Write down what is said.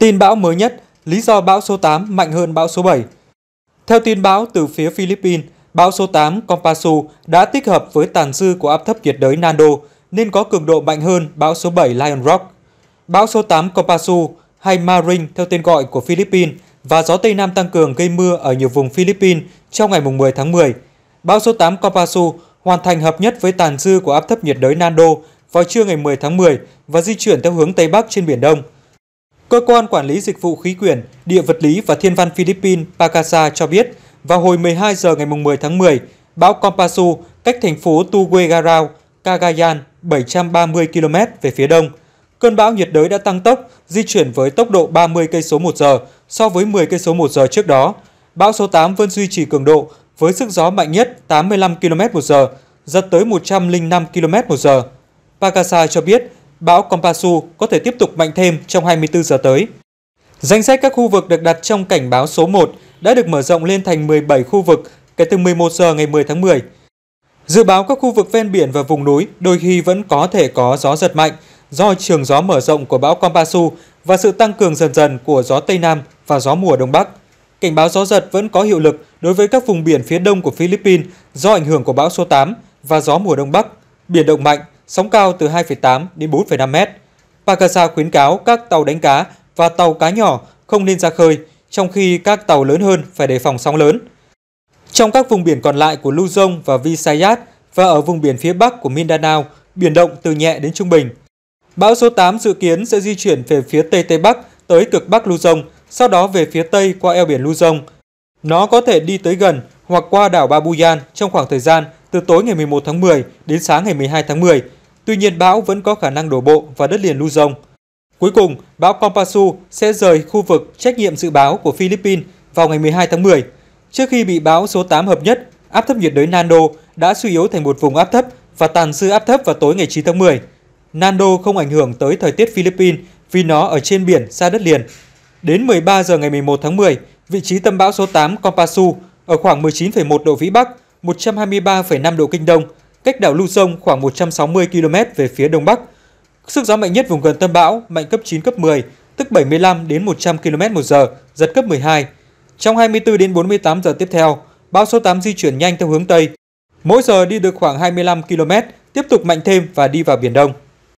Tin bão mới nhất, lý do bão số 8 mạnh hơn bão số 7. Theo tin báo từ phía Philippines, bão số 8 Kompasu đã tích hợp với tàn dư của áp thấp nhiệt đới Nando nên có cường độ mạnh hơn bão số 7 Lion Rock. Bão số 8 Kompasu hay Marin theo tên gọi của Philippines và gió Tây Nam tăng cường gây mưa ở nhiều vùng Philippines trong ngày 10 tháng 10. Bão số 8 Kompasu hoàn thành hợp nhất với tàn dư của áp thấp nhiệt đới Nando vào trưa ngày 10 tháng 10 và di chuyển theo hướng Tây Bắc trên Biển Đông – Cơ quan Quản lý Dịch vụ Khí quyển, Địa vật lý và Thiên văn Philippines Pagasa cho biết, vào hồi 12 giờ ngày 10 tháng 10, bão Kompasu cách thành phố Tuguegarao, Cagayan 730 km về phía đông. Cơn bão nhiệt đới đã tăng tốc, di chuyển với tốc độ 30 cây số một giờ so với 10 cây số một giờ trước đó. Bão số 8 vẫn duy trì cường độ với sức gió mạnh nhất 85 km/h, giật tới 105 km/h. Pakasa cho biết bão Kompasu có thể tiếp tục mạnh thêm trong 24 giờ tới. Danh sách các khu vực được đặt trong cảnh báo số 1 đã được mở rộng lên thành 17 khu vực kể từ 11 giờ ngày 10 tháng 10. Dự báo các khu vực ven biển và vùng núi đôi khi vẫn có thể có gió giật mạnh do trường gió mở rộng của bão Kompasu và sự tăng cường dần dần của gió Tây Nam và gió mùa Đông Bắc. Cảnh báo gió giật vẫn có hiệu lực đối với các vùng biển phía đông của Philippines do ảnh hưởng của bão số 8 và gió mùa Đông Bắc, biển động mạnh sóng cao từ 2,8 đến 4,5 mét. Pakasa khuyến cáo các tàu đánh cá và tàu cá nhỏ không nên ra khơi, trong khi các tàu lớn hơn phải đề phòng sóng lớn. Trong các vùng biển còn lại của Luzon và Visayas và ở vùng biển phía bắc của Mindanao, biển động từ nhẹ đến trung bình. Bão số 8 dự kiến sẽ di chuyển về phía Tây Tây Bắc tới cực Bắc Luzon, sau đó về phía Tây qua eo biển Luzon. Nó có thể đi tới gần hoặc qua đảo Babuyan trong khoảng thời gian từ tối ngày 11 tháng 10 đến sáng ngày 12 tháng 10 Tuy nhiên bão vẫn có khả năng đổ bộ vào đất liền Luzon. Cuối cùng, bão Pampasu sẽ rời khu vực trách nhiệm dự báo của Philippines vào ngày 12 tháng 10, trước khi bị bão số 8 hợp nhất, áp thấp nhiệt đới Nando đã suy yếu thành một vùng áp thấp và tàn dư áp thấp vào tối ngày 9 tháng 10. Nando không ảnh hưởng tới thời tiết Philippines vì nó ở trên biển xa đất liền. Đến 13 giờ ngày 11 tháng 10, vị trí tâm bão số 8 Kompasu ở khoảng 19,1 độ Vĩ Bắc, 123,5 độ Kinh Đông – cách đảo Lưu Sông khoảng 160 km về phía đông bắc. Sức gió mạnh nhất vùng gần tâm bão mạnh cấp 9 cấp 10, tức 75 đến 100 km một giờ giật cấp 12. Trong 24 đến 48 giờ tiếp theo, bão số 8 di chuyển nhanh theo hướng tây, mỗi giờ đi được khoảng 25 km, tiếp tục mạnh thêm và đi vào biển Đông.